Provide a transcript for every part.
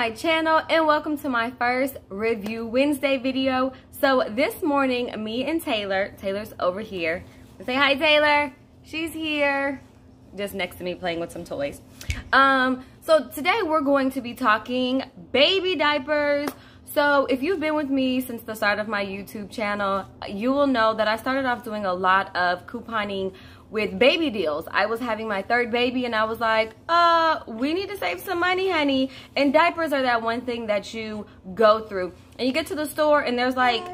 my channel and welcome to my first Review Wednesday video. So this morning, me and Taylor, Taylor's over here. Say hi, Taylor. She's here, just next to me playing with some toys. Um, so today we're going to be talking baby diapers, so if you've been with me since the start of my YouTube channel, you will know that I started off doing a lot of couponing with baby deals. I was having my third baby and I was like, uh, we need to save some money, honey. And diapers are that one thing that you go through. And you get to the store and there's like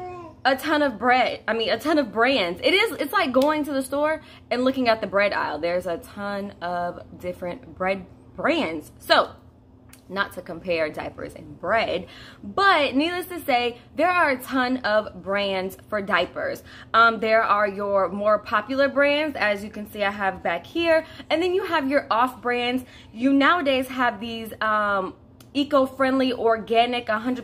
a ton of bread. I mean, a ton of brands. It is, it's like going to the store and looking at the bread aisle. There's a ton of different bread brands. So not to compare diapers and bread, but needless to say, there are a ton of brands for diapers. Um, there are your more popular brands, as you can see I have back here, and then you have your off brands. You nowadays have these um, eco-friendly, organic, 100%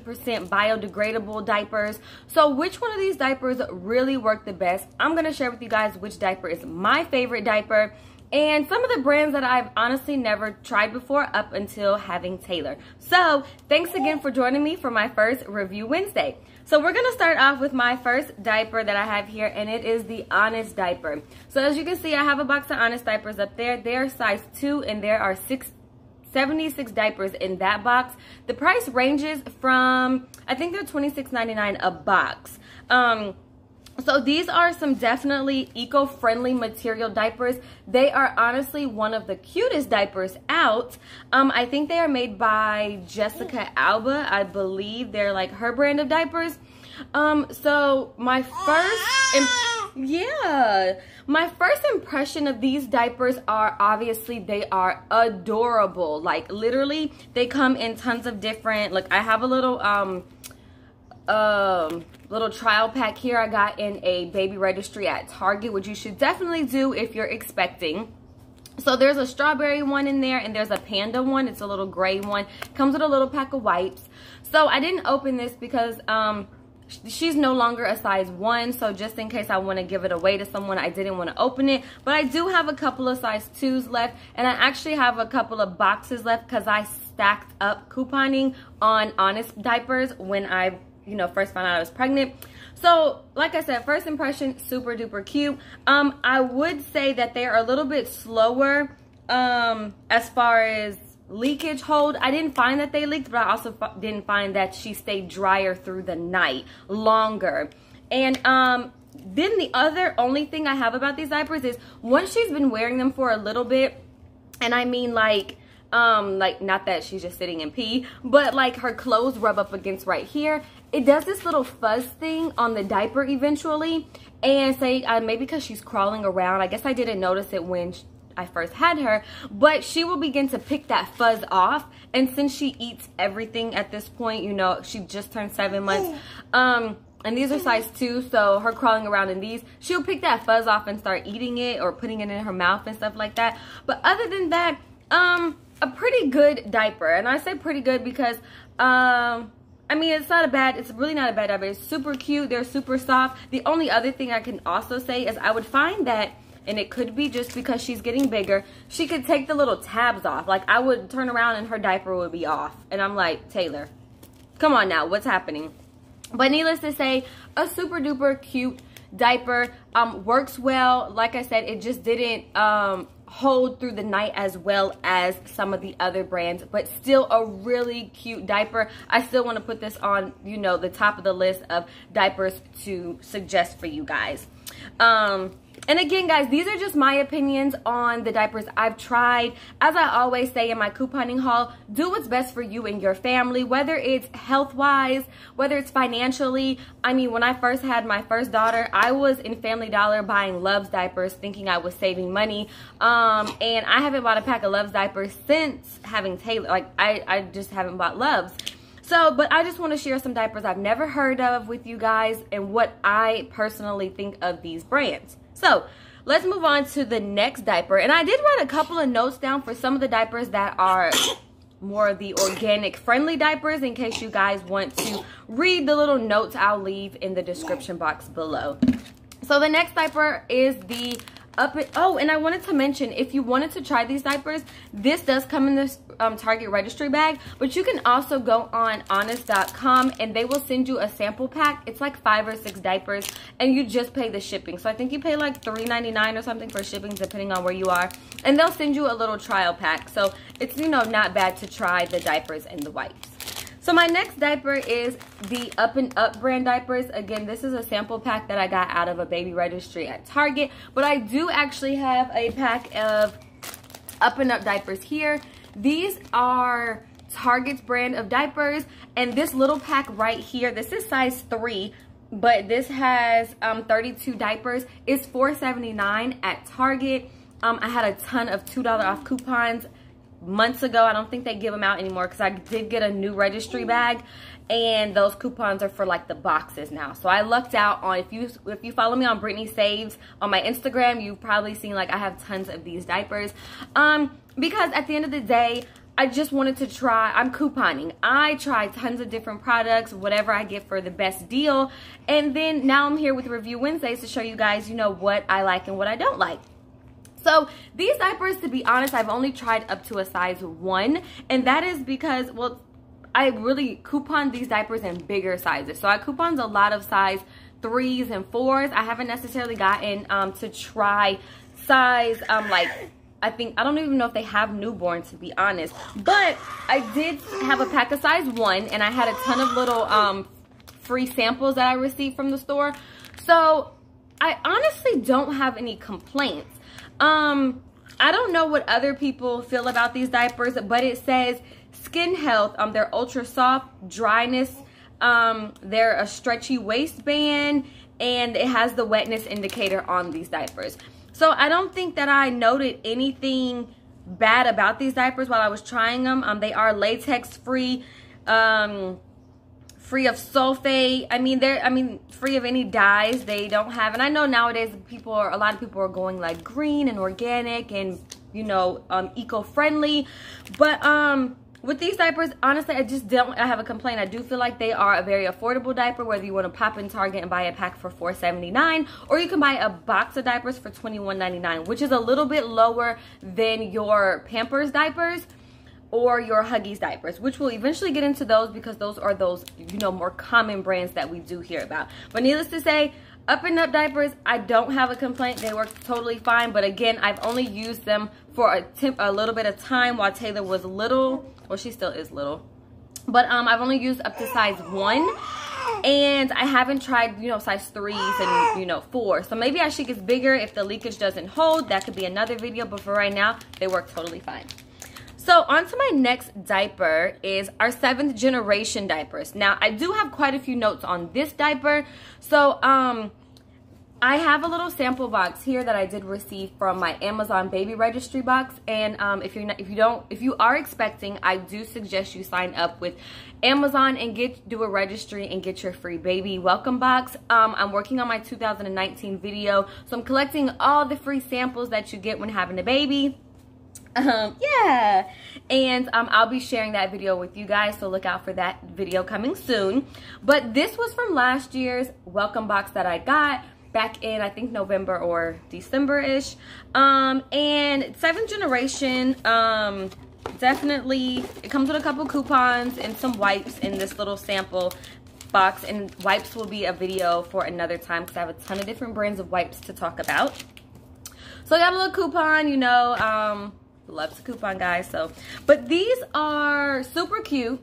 biodegradable diapers. So which one of these diapers really work the best? I'm gonna share with you guys which diaper is my favorite diaper and some of the brands that I've honestly never tried before up until having Taylor. So thanks again for joining me for my first Review Wednesday. So we're gonna start off with my first diaper that I have here and it is the Honest Diaper. So as you can see, I have a box of Honest Diapers up there. They're size two and there are six 76 diapers in that box. The price ranges from, I think they're $26.99 a box. Um, so these are some definitely eco-friendly material diapers. They are honestly one of the cutest diapers out. Um, I think they are made by Jessica Alba. I believe they're like her brand of diapers. Um, so my first, yeah, my first impression of these diapers are obviously they are adorable. Like literally they come in tons of different, look, I have a little, um, um, little trial pack here I got in a baby registry at Target, which you should definitely do if you're expecting. So there's a strawberry one in there and there's a panda one. It's a little gray one. Comes with a little pack of wipes. So I didn't open this because um, she's no longer a size one so just in case i want to give it away to someone i didn't want to open it but i do have a couple of size twos left and i actually have a couple of boxes left because i stacked up couponing on honest diapers when i you know, first found out I was pregnant. So, like I said, first impression, super duper cute. Um, I would say that they are a little bit slower um, as far as leakage hold. I didn't find that they leaked, but I also didn't find that she stayed drier through the night, longer. And um, then the other only thing I have about these diapers is once she's been wearing them for a little bit, and I mean like um like not that she's just sitting in pee but like her clothes rub up against right here it does this little fuzz thing on the diaper eventually. And say, uh, maybe because she's crawling around, I guess I didn't notice it when she, I first had her, but she will begin to pick that fuzz off. And since she eats everything at this point, you know, she just turned seven months. Um, and these are size two, so her crawling around in these, she'll pick that fuzz off and start eating it or putting it in her mouth and stuff like that. But other than that, um, a pretty good diaper. And I say pretty good because, um, I mean, it's not a bad, it's really not a bad diaper. It's super cute. They're super soft. The only other thing I can also say is I would find that and it could be just because she's getting bigger, she could take the little tabs off. Like, I would turn around and her diaper would be off. And I'm like, Taylor, come on now, what's happening? But needless to say, a super duper cute diaper um, works well. Like I said, it just didn't um, hold through the night as well as some of the other brands but still a really cute diaper i still want to put this on you know the top of the list of diapers to suggest for you guys um and again, guys, these are just my opinions on the diapers I've tried. As I always say in my couponing haul, do what's best for you and your family, whether it's health-wise, whether it's financially. I mean, when I first had my first daughter, I was in Family Dollar buying Love's diapers thinking I was saving money. Um, and I haven't bought a pack of Love's diapers since having Taylor. Like, I, I just haven't bought Love's. So, but I just want to share some diapers I've never heard of with you guys and what I personally think of these brands. So let's move on to the next diaper. And I did write a couple of notes down for some of the diapers that are more of the organic friendly diapers in case you guys want to read the little notes I'll leave in the description box below. So the next diaper is the up it oh and i wanted to mention if you wanted to try these diapers this does come in this um, target registry bag but you can also go on honest.com and they will send you a sample pack it's like five or six diapers and you just pay the shipping so i think you pay like $3.99 or something for shipping depending on where you are and they'll send you a little trial pack so it's you know not bad to try the diapers and the wipes so my next diaper is the Up and Up brand diapers. Again, this is a sample pack that I got out of a baby registry at Target, but I do actually have a pack of Up and Up diapers here. These are Target's brand of diapers, and this little pack right here, this is size three, but this has um, 32 diapers. It's $4.79 at Target. Um, I had a ton of $2 off coupons months ago. I don't think they give them out anymore because I did get a new registry bag and those coupons are for like the boxes now. So I lucked out on if you if you follow me on Brittany Saves on my Instagram, you've probably seen like I have tons of these diapers. Um because at the end of the day, I just wanted to try, I'm couponing. I try tons of different products, whatever I get for the best deal. And then now I'm here with Review Wednesdays to show you guys, you know, what I like and what I don't like. So these diapers, to be honest, I've only tried up to a size one. And that is because, well, I really coupon these diapers in bigger sizes. So I coupons a lot of size threes and fours. I haven't necessarily gotten um, to try size um, like I think I don't even know if they have newborns to be honest. But I did have a pack of size one, and I had a ton of little um, free samples that I received from the store. So I honestly don't have any complaints. Um, I don't know what other people feel about these diapers, but it says skin health. Um, they're ultra soft, dryness. Um, they're a stretchy waistband, and it has the wetness indicator on these diapers. So I don't think that I noted anything bad about these diapers while I was trying them. Um, they are latex free. Um, free of sulfate. I mean, they're I mean free of any dyes they don't have. And I know nowadays people are a lot of people are going like green and organic and you know um, eco-friendly, but um with these diapers honestly i just don't i have a complaint i do feel like they are a very affordable diaper whether you want to pop in target and buy a pack for 4.79 or you can buy a box of diapers for 21.99 which is a little bit lower than your pampers diapers or your Huggies diapers, which we'll eventually get into those because those are those, you know, more common brands that we do hear about. But needless to say, Up and Up diapers, I don't have a complaint. They work totally fine. But again, I've only used them for a, temp a little bit of time while Taylor was little. Well, she still is little. But um, I've only used up to size one and I haven't tried, you know, size threes and, you know, four. So maybe as she gets bigger, if the leakage doesn't hold, that could be another video. But for right now, they work totally fine. So on to my next diaper is our seventh generation diapers. Now I do have quite a few notes on this diaper. So um, I have a little sample box here that I did receive from my Amazon baby registry box. And um, if you're not, if you don't, if you are expecting, I do suggest you sign up with Amazon and get do a registry and get your free baby welcome box. Um, I'm working on my 2019 video, so I'm collecting all the free samples that you get when having a baby um, yeah and um, I'll be sharing that video with you guys so look out for that video coming soon but this was from last year's welcome box that I got back in I think November or December-ish um, and seventh generation um, definitely it comes with a couple coupons and some wipes in this little sample box and wipes will be a video for another time because I have a ton of different brands of wipes to talk about so I got a little coupon you know um, loves a coupon, guys. So, but these are super cute.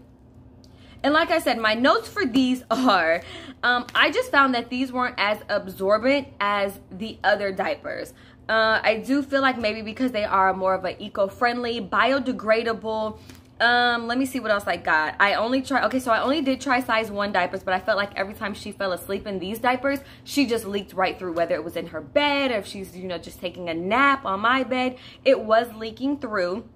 And like I said, my notes for these are, um, I just found that these weren't as absorbent as the other diapers. Uh, I do feel like maybe because they are more of an eco-friendly, biodegradable, um let me see what else i got i only try okay so i only did try size one diapers but i felt like every time she fell asleep in these diapers she just leaked right through whether it was in her bed or if she's you know just taking a nap on my bed it was leaking through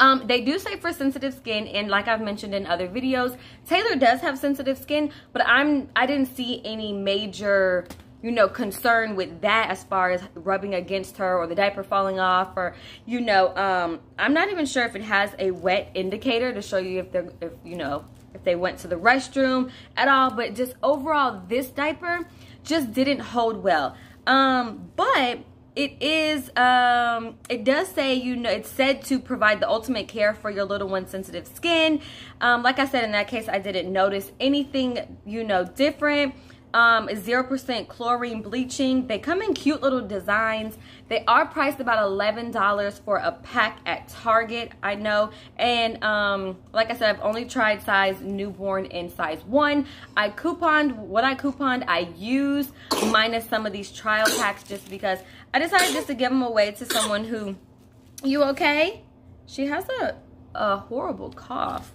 um, they do say for sensitive skin, and like I've mentioned in other videos, Taylor does have sensitive skin, but I'm I didn't see any major you know, concerned with that as far as rubbing against her or the diaper falling off or, you know, um, I'm not even sure if it has a wet indicator to show you if they're, if, you know, if they went to the restroom at all. But just overall, this diaper just didn't hold well. Um, but it is, um, it does say, you know, it's said to provide the ultimate care for your little one's sensitive skin. Um, like I said, in that case, I didn't notice anything, you know, different um 0% chlorine bleaching they come in cute little designs they are priced about $11 for a pack at Target I know and um like I said I've only tried size newborn and size 1 I couponed what I couponed I used minus some of these trial packs just because I decided just to give them away to someone who you okay she has a a horrible cough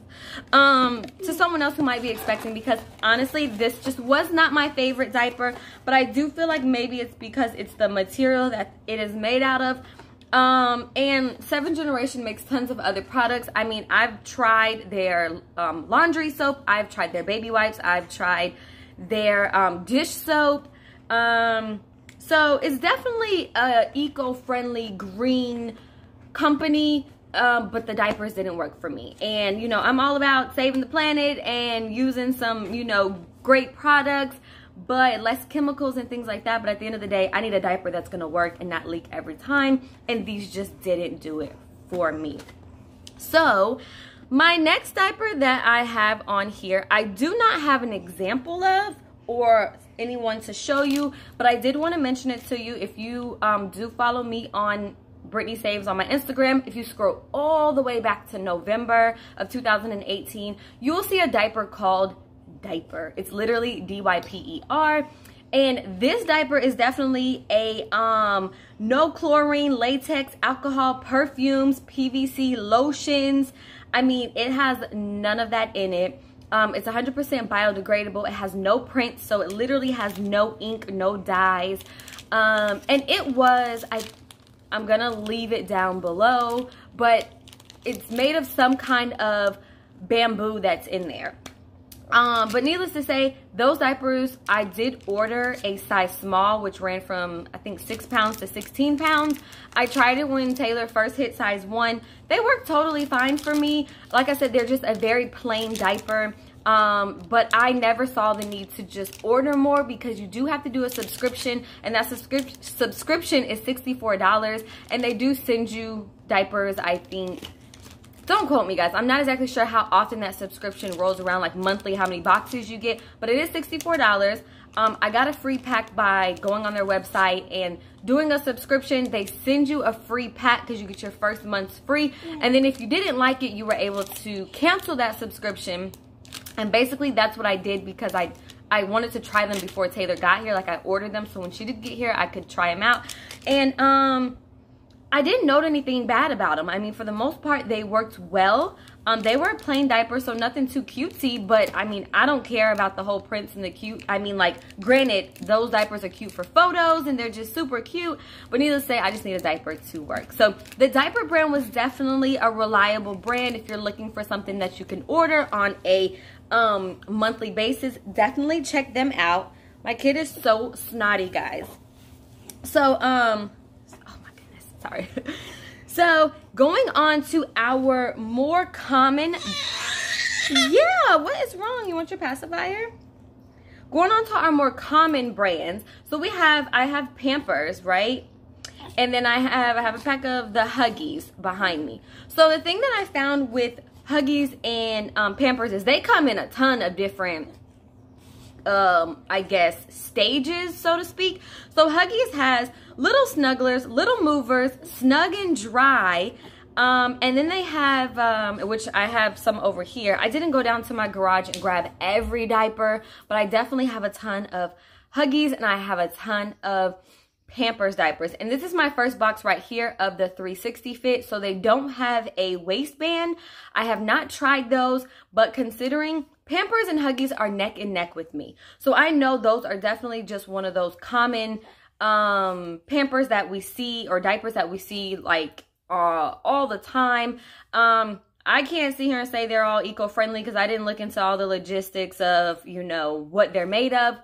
um, to someone else who might be expecting because honestly this just was not my favorite diaper but I do feel like maybe it's because it's the material that it is made out of um, and Seven Generation makes tons of other products. I mean, I've tried their um, laundry soap. I've tried their baby wipes. I've tried their um, dish soap. Um, so it's definitely a eco-friendly green company um, but the diapers didn't work for me. And, you know, I'm all about saving the planet and using some, you know, great products, but less chemicals and things like that. But at the end of the day, I need a diaper that's going to work and not leak every time. And these just didn't do it for me. So my next diaper that I have on here, I do not have an example of or anyone to show you, but I did want to mention it to you. If you um, do follow me on Brittany Saves on my Instagram. If you scroll all the way back to November of 2018, you'll see a diaper called Diaper. It's literally D-Y-P-E-R. And this diaper is definitely a um, no chlorine, latex, alcohol, perfumes, PVC, lotions. I mean, it has none of that in it. Um, it's 100% biodegradable. It has no prints, so it literally has no ink, no dyes. Um, and it was, I I'm gonna leave it down below, but it's made of some kind of bamboo that's in there. Um, but needless to say, those diapers, I did order a size small, which ran from, I think, 6 pounds to 16 pounds. I tried it when Taylor first hit size 1. They worked totally fine for me. Like I said, they're just a very plain diaper um, but I never saw the need to just order more because you do have to do a subscription and that subscription is $64 and they do send you diapers I think don't quote me guys i'm not exactly sure how often that subscription rolls around like monthly how many boxes you get but it is $64 um, i got a free pack by going on their website and doing a subscription they send you a free pack because you get your first month's free mm. and then if you didn't like it you were able to cancel that subscription and basically that's what I did because I I wanted to try them before Taylor got here. Like I ordered them so when she did get here, I could try them out. And um I didn't note anything bad about them. I mean, for the most part, they worked well. Um, they were a plain diaper, so nothing too cutesy, but I mean, I don't care about the whole prints and the cute. I mean, like, granted, those diapers are cute for photos and they're just super cute, but needless to say, I just need a diaper to work. So the diaper brand was definitely a reliable brand if you're looking for something that you can order on a um, monthly basis. Definitely check them out. My kid is so snotty, guys. So, um, oh my goodness, sorry. so, going on to our more common, yeah, what is wrong? You want your pacifier? Going on to our more common brands. So we have, I have Pampers, right? And then I have, I have a pack of the Huggies behind me. So the thing that I found with Huggies and um, Pampers is they come in a ton of different, um, I guess, stages, so to speak. So Huggies has little snugglers, little movers, snug and dry, um, and then they have, um, which I have some over here. I didn't go down to my garage and grab every diaper, but I definitely have a ton of Huggies and I have a ton of Pampers diapers. And this is my first box right here of the 360 fit. So they don't have a waistband. I have not tried those, but considering Pampers and Huggies are neck and neck with me. So I know those are definitely just one of those common um, Pampers that we see or diapers that we see like uh, all the time. Um, I can't sit here and say they're all eco-friendly because I didn't look into all the logistics of, you know, what they're made of.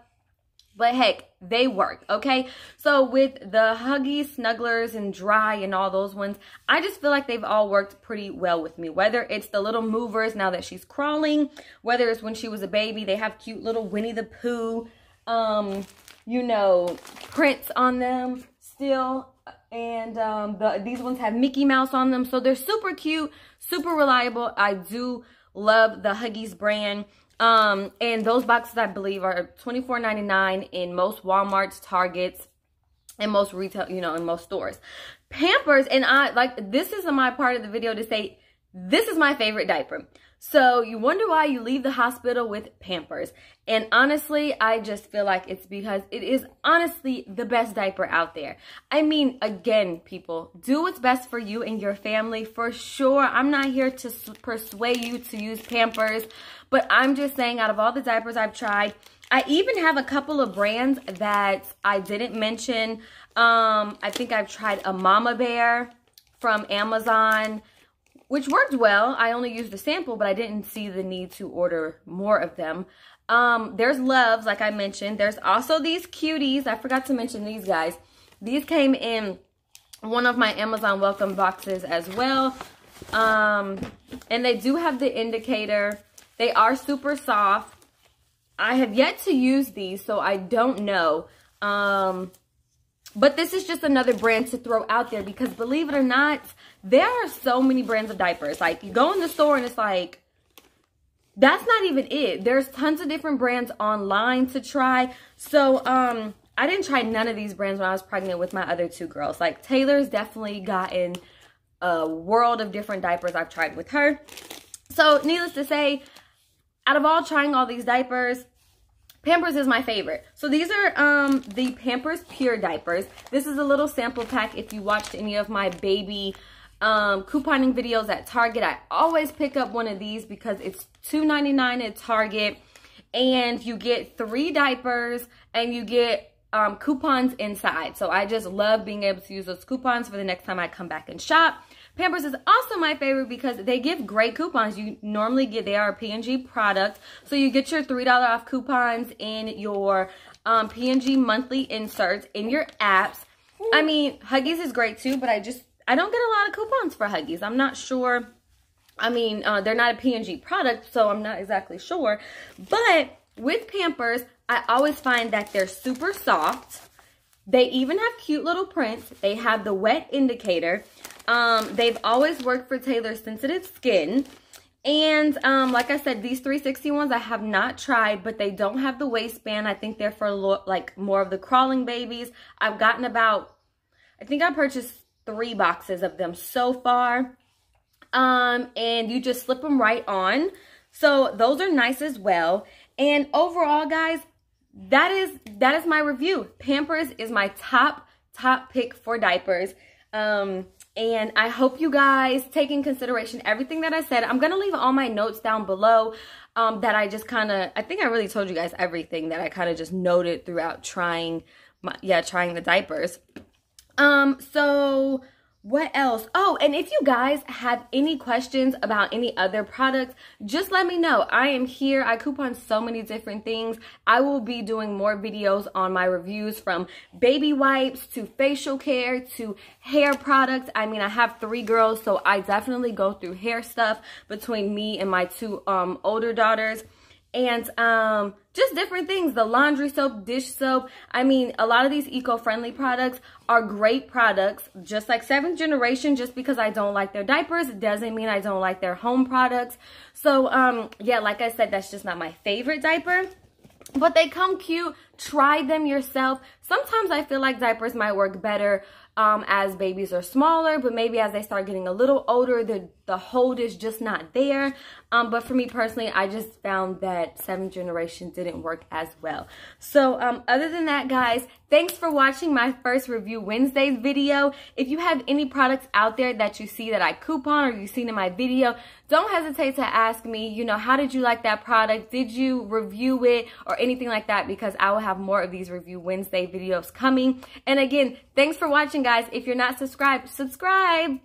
But heck, they work, okay? So with the Huggy, Snugglers, and Dry and all those ones, I just feel like they've all worked pretty well with me. Whether it's the little movers now that she's crawling, whether it's when she was a baby, they have cute little Winnie the Pooh, um, you know, prints on them still. And um, the, these ones have Mickey Mouse on them. So they're super cute, super reliable. I do love the Huggies brand. Um, and those boxes, I believe, are $24.99 in most Walmarts, Targets, and most retail, you know, in most stores. Pampers, and I, like, this is my part of the video to say, this is my favorite diaper. So you wonder why you leave the hospital with Pampers. And honestly, I just feel like it's because it is honestly the best diaper out there. I mean, again, people, do what's best for you and your family for sure. I'm not here to persuade you to use Pampers. But I'm just saying out of all the diapers I've tried, I even have a couple of brands that I didn't mention. Um, I think I've tried a Mama Bear from Amazon, which worked well. I only used a sample, but I didn't see the need to order more of them. Um, there's Loves, like I mentioned. There's also these cuties. I forgot to mention these guys. These came in one of my Amazon welcome boxes as well. Um, and they do have the indicator they are super soft. I have yet to use these, so I don't know. Um, but this is just another brand to throw out there because believe it or not, there are so many brands of diapers. Like you go in the store and it's like, that's not even it. There's tons of different brands online to try. So um, I didn't try none of these brands when I was pregnant with my other two girls. Like Taylor's definitely gotten a world of different diapers I've tried with her. So needless to say, out of all trying all these diapers, Pampers is my favorite. So these are um, the Pampers Pure Diapers. This is a little sample pack if you watched any of my baby um, couponing videos at Target. I always pick up one of these because it's $2.99 at Target and you get three diapers and you get um, coupons inside. So I just love being able to use those coupons for the next time I come back and shop. Pampers is also my favorite because they give great coupons. You normally get, they are a P&G product. So you get your $3 off coupons in your um, P&G monthly inserts in your apps. I mean, Huggies is great too, but I just, I don't get a lot of coupons for Huggies. I'm not sure. I mean, uh, they're not a P&G product, so I'm not exactly sure. But with Pampers, I always find that they're super soft. They even have cute little prints. They have the wet indicator. Um, they've always worked for Taylor's sensitive skin. And um, like I said, these 360 ones I have not tried, but they don't have the waistband. I think they're for like more of the crawling babies. I've gotten about, I think I purchased three boxes of them so far. Um, and you just slip them right on. So those are nice as well. And overall, guys, that is that is my review. Pampers is my top, top pick for diapers. Um, and I hope you guys take in consideration everything that I said. I'm going to leave all my notes down below um, that I just kind of, I think I really told you guys everything that I kind of just noted throughout trying my, yeah, trying the diapers. Um, so what else? Oh, and if you guys have any questions about any other products, just let me know. I am here. I coupon so many different things. I will be doing more videos on my reviews from baby wipes to facial care to hair products. I mean, I have three girls, so I definitely go through hair stuff between me and my two um, older daughters and um, just different things the laundry soap, dish soap. I mean, a lot of these eco friendly products are great products, just like seventh generation. Just because I don't like their diapers doesn't mean I don't like their home products. So, um, yeah, like I said, that's just not my favorite diaper but they come cute. Try them yourself. Sometimes I feel like diapers might work better um, as babies are smaller, but maybe as they start getting a little older, the, the hold is just not there. Um, but for me personally, I just found that seventh generation didn't work as well. So um, other than that, guys, thanks for watching my first Review Wednesdays video. If you have any products out there that you see that I coupon or you've seen in my video, don't hesitate to ask me, you know, how did you like that product? Did you review it or anything like that? Because I will have more of these Review Wednesday videos videos coming. And again, thanks for watching, guys. If you're not subscribed, subscribe.